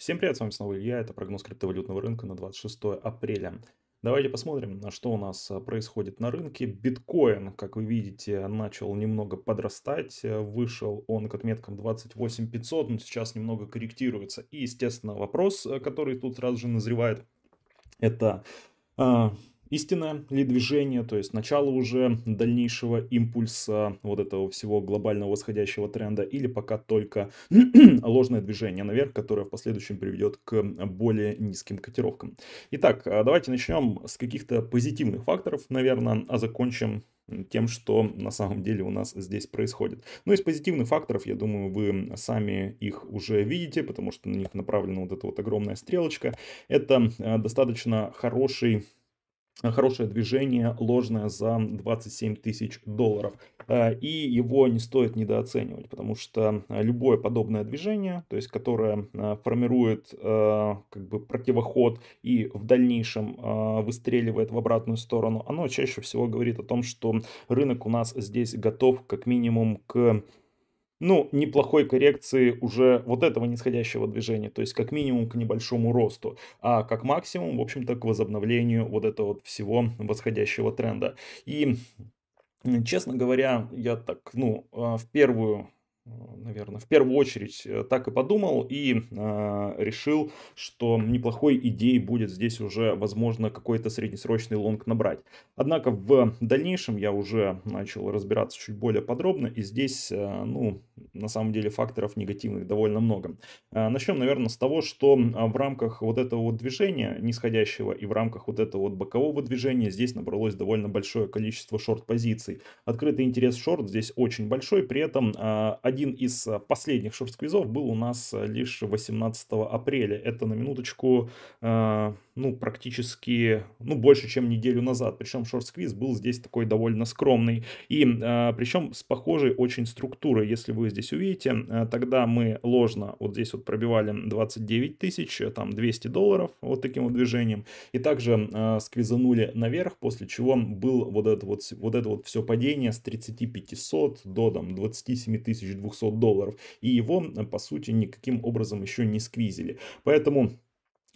Всем привет, с вами снова Илья, это прогноз криптовалютного рынка на 26 апреля. Давайте посмотрим, что у нас а, происходит на рынке. Биткоин, как вы видите, начал немного подрастать. Э, вышел он к отметкам 28500, но сейчас немного корректируется. И, естественно, вопрос, э, который тут сразу же назревает, это а, истинное ли движение, то есть начало уже дальнейшего импульса вот этого всего глобального восходящего тренда, или пока только ложное движение наверх, которое в последующем приведет к более низким котировкам. Итак, а, давайте начнем с каких-то позитивных факторов, наверное, а закончим тем, что на самом деле у нас здесь происходит. Но ну, из позитивных факторов, я думаю, вы сами их уже видите, потому что на них направлена вот эта вот огромная стрелочка. Это а, достаточно хороший хорошее движение ложное за 27 тысяч долларов. Э, и его не стоит недооценивать, потому что любое подобное движение, то есть которое э, формирует э, как бы противоход и в дальнейшем выстреливает в обратную сторону, оно чаще всего говорит о том, что рынок у нас здесь готов как минимум к ну, неплохой коррекции уже вот этого нисходящего движения, то есть как минимум к небольшому росту, а как максимум, в общем-то, к возобновлению вот этого вот всего восходящего тренда. И Честно говоря, я так, ну, а, в первую Э, наверное, в первую очередь э, так и подумал и э, решил, что неплохой идеей будет здесь уже, возможно, какой-то среднесрочный лонг набрать. Однако в дальнейшем я уже начал разбираться чуть более подробно, и здесь, э, ну, на самом деле факторов негативных довольно много. Э, начнем, наверное, с того, что а, в рамках вот этого вот движения нисходящего и в рамках вот этого вот бокового движения здесь набралось довольно большое количество шорт-позиций. Открытый интерес шорт здесь очень большой, при этом э, один из э, последних шорт-квизов был у нас э, лишь 18 апреля. Это на минуточку... Э, ну, практически, ну, больше, чем неделю назад. Причем шорт-сквиз был здесь такой довольно скромный. И э, а, причем с похожей очень структурой, если вы здесь увидите, э, тогда мы ложно вот здесь вот пробивали 29 тысяч, там 200 долларов вот таким вот движением. И также э, сквизанули наверх, после чего был вот это вот, вот это вот все падение с 3500 до там 27 200 долларов. И его, по сути, никаким образом еще не сквизили. Поэтому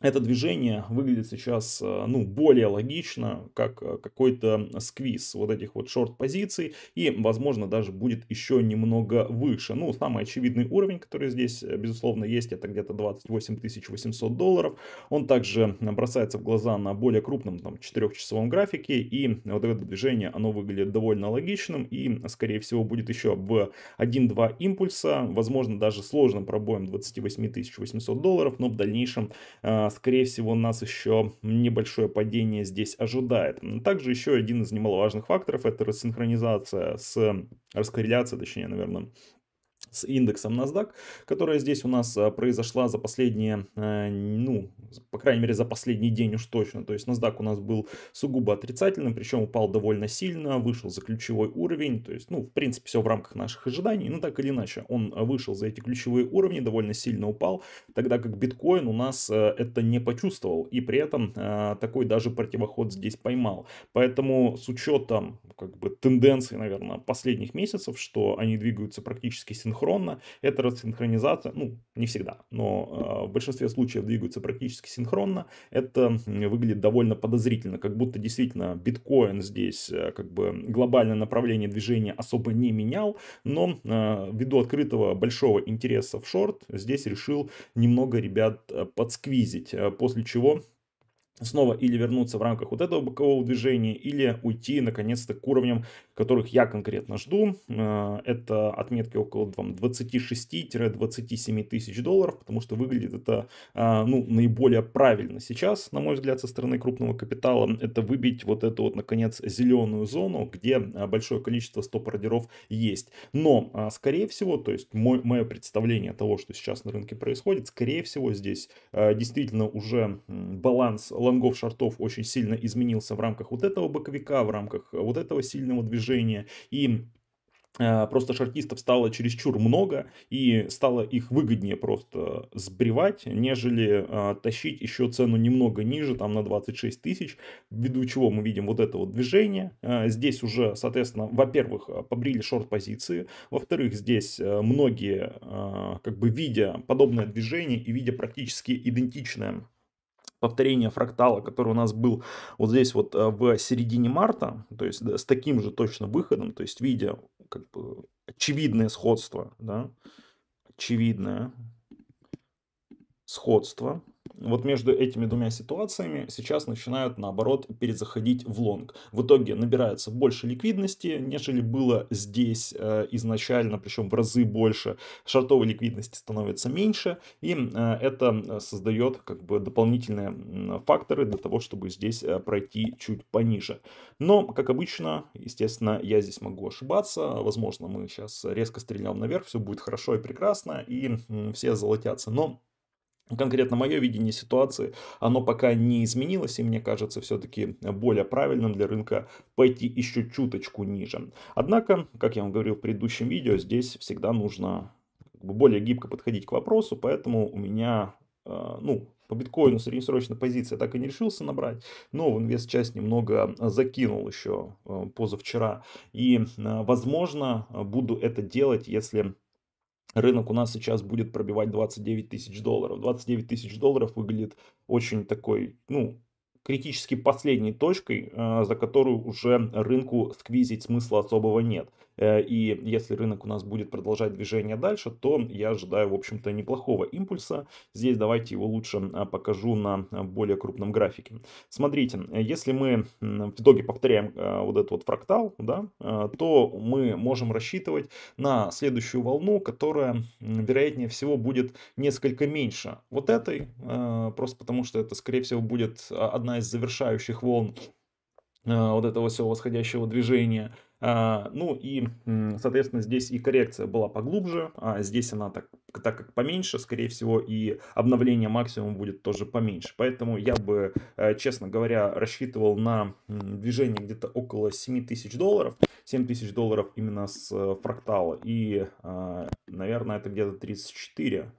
это движение выглядит сейчас, э, ну, более логично, как э, какой-то сквиз вот этих вот шорт-позиций, и, возможно, даже будет еще немного выше. Ну, самый очевидный уровень, который здесь, э, безусловно, есть, это где-то 28 800 долларов. Он также бросается в глаза на более крупном, там, 4-часовом графике, и вот это движение, оно выглядит довольно логичным, и, скорее всего, будет еще в 1-2 импульса, возможно, даже сложным пробоем 28 800 долларов, но в дальнейшем скорее всего, нас еще небольшое падение здесь ожидает. Также еще один из немаловажных факторов – это рассинхронизация с, раскорреляция, точнее, наверное, с индексом NASDAQ, которая здесь у нас а, произошла за последние, а, ну, по крайней мере, за последний день уж точно. То есть NASDAQ у нас был сугубо отрицательным, причем упал довольно сильно, вышел за ключевой уровень. То есть, ну, в принципе, все в рамках наших ожиданий. Ну, так или иначе, он а, вышел за эти ключевые уровни, довольно сильно упал, тогда как биткоин у нас это не почувствовал. И при этом такой даже противоход здесь поймал. Поэтому с учетом как бы тенденции, наверное, последних месяцев, что они двигаются практически синхронно, синхронно. Эта рассинхронизация, ну, не всегда, но э, в большинстве случаев двигаются практически синхронно. Это выглядит довольно подозрительно, как будто действительно биткоин здесь э, как бы глобальное направление движения особо не менял, но э, ввиду открытого большого интереса в шорт здесь решил немного ребят подсквизить, после чего снова или вернуться в рамках вот этого бокового движения, или уйти наконец-то к уровням которых я конкретно жду. Э, это отметки около 26-27 тысяч долларов, потому что выглядит это э, ну, наиболее правильно сейчас, на мой взгляд, со стороны крупного капитала. Это выбить вот эту вот, наконец, зеленую зону, где э, большое количество стоп-ордеров есть. Но, скорее всего, то есть мой, мое представление того, что сейчас на рынке происходит, скорее всего, здесь действительно уже баланс лонгов-шартов очень сильно изменился в рамках вот этого боковика, в рамках вот этого сильного движения движения, и э, Просто шортистов стало чересчур много, и стало их выгоднее просто сбривать, нежели а, тащить еще цену немного ниже, там на 26 тысяч, ввиду чего мы видим вот это вот движение. А, здесь уже, соответственно, во-первых, побрили шорт-позиции, во-вторых, здесь многие, а, как бы видя подобное движение и видя практически идентичное повторение фрактала, который у нас был вот здесь вот э, в середине марта, то есть да, с таким же точно выходом, то есть видя как бы очевидное сходство, да, очевидное сходство, вот между этими двумя ситуациями сейчас начинают, наоборот, перезаходить в лонг. В итоге набирается больше ликвидности, нежели было здесь э, изначально, причем в разы больше. Шортовой ликвидности становится меньше, и э, это э, создает как бы дополнительные факторы для того, чтобы здесь э, пройти чуть пониже. Но, как обычно, естественно, я здесь могу ошибаться. Возможно, мы сейчас резко стрельнем наверх, все будет хорошо и прекрасно, и э, все золотятся. Но Конкретно мое видение ситуации, оно пока не изменилось, и мне кажется все-таки более правильным для рынка пойти еще чуточку ниже. Однако, как я вам говорил в предыдущем видео, здесь всегда нужно более гибко подходить к вопросу, поэтому у меня, э, ну, по биткоину среднесрочная позиция так и не решился набрать, но в инвест часть немного закинул еще э, позавчера. И, э, возможно, буду это делать, если рынок у нас сейчас будет пробивать 29 тысяч долларов. 29 тысяч долларов выглядит очень такой, ну, критически последней точкой, э, за которую уже рынку сквизить смысла особого нет. Э, и если рынок у нас будет продолжать движение дальше, то я ожидаю, в общем-то, неплохого импульса. Здесь давайте его лучше а, покажу на а, более крупном графике. Смотрите, если мы в итоге повторяем а, вот этот вот фрактал, да, то мы можем рассчитывать на следующую волну, которая, вероятнее всего, будет несколько меньше вот этой, просто потому что это, скорее всего, будет одна из завершающих волн вот этого всего восходящего движения. А, ну и, соответственно, здесь и коррекция была поглубже, а здесь она так, так как поменьше, скорее всего, и обновление максимум будет тоже поменьше. Поэтому я бы, э, честно говоря, рассчитывал на движение где-то около 7 тысяч долларов, 7 тысяч долларов именно с э, фрактала, и, а, наверное, это где-то 34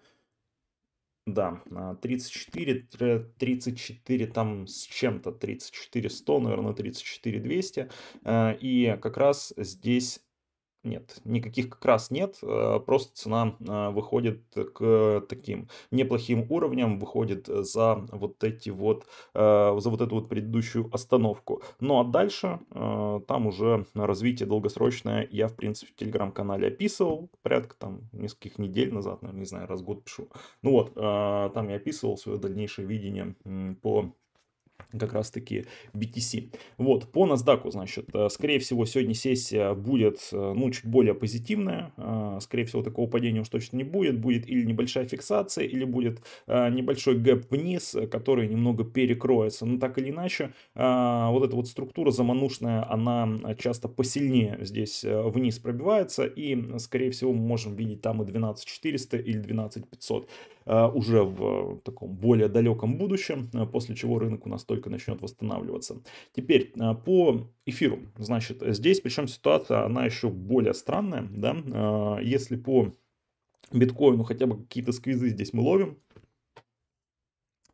да, 34, а, 34 там с чем-то, 34 100, наверное, 34 200. И как раз здесь нет, никаких как раз нет, э, просто цена э, выходит к таким неплохим уровням, выходит за вот эти вот, э, за вот эту вот предыдущую остановку. Ну а дальше там уже развитие долгосрочное я, в принципе, в телеграм-канале описывал, порядка там нескольких недель назад, наверное, не знаю, раз в год пишу. Ну вот, там я описывал свое дальнейшее видение по как раз таки BTC. Вот, по NASDAQ, значит, э, скорее всего, сегодня сессия будет, э, ну, чуть более позитивная, э, скорее всего, такого падения уж точно не будет, будет или небольшая фиксация, или будет небольшой гэп вниз, который немного перекроется, но так или иначе, вот эта вот структура заманушная, она часто посильнее здесь вниз пробивается, и, скорее всего, мы можем видеть там и 12400 или 12500. Э, уже в э, таком более далеком будущем, э, после чего рынок у нас только начнет восстанавливаться. Теперь по эфиру. Значит, здесь причем ситуация, она еще более странная. Да? Если по биткоину хотя бы какие-то сквизы здесь мы ловим,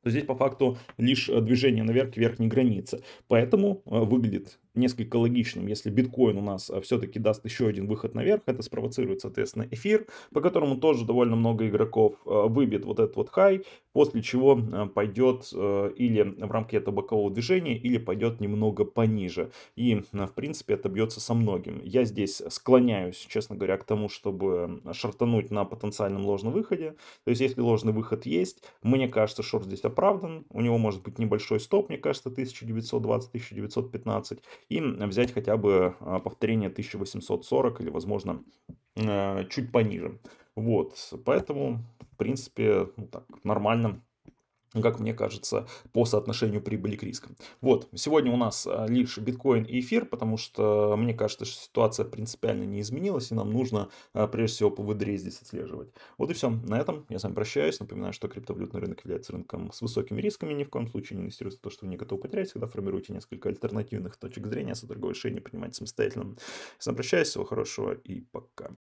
то здесь по факту лишь движение наверх к верхней границе. Поэтому выглядит несколько логичным, если биткоин у нас а, все-таки даст еще один выход наверх, это спровоцирует, соответственно, эфир, по которому тоже довольно много игроков а, выбьет вот этот вот хай, после чего а, пойдет или в рамки этого бокового движения, или пойдет немного пониже. И, в принципе, это бьется со многим. Я здесь склоняюсь, честно говоря, к тому, чтобы шартануть на потенциальном ложном выходе. То есть, если ложный выход есть, мне кажется, шорт здесь оправдан. У него может быть небольшой стоп, мне кажется, 1920-1915 и взять хотя бы а, повторение 1840 или, возможно, э, чуть пониже. Вот, поэтому, в принципе, ну, так, нормально как мне кажется, по соотношению прибыли к рискам. Вот, сегодня у нас а, лишь биткоин и эфир, потому что мне кажется, что ситуация принципиально не изменилась, и нам нужно, а, прежде всего, по ПВД здесь отслеживать. Вот и все. На этом я с вами прощаюсь. Напоминаю, что криптовалютный рынок является рынком с высокими рисками. Ни в коем случае не инвестируйте в то, что вы не готовы потерять. Всегда формируйте несколько альтернативных точек зрения, а со другого решения принимайте самостоятельно. Я с вами прощаюсь. Всего хорошего и пока.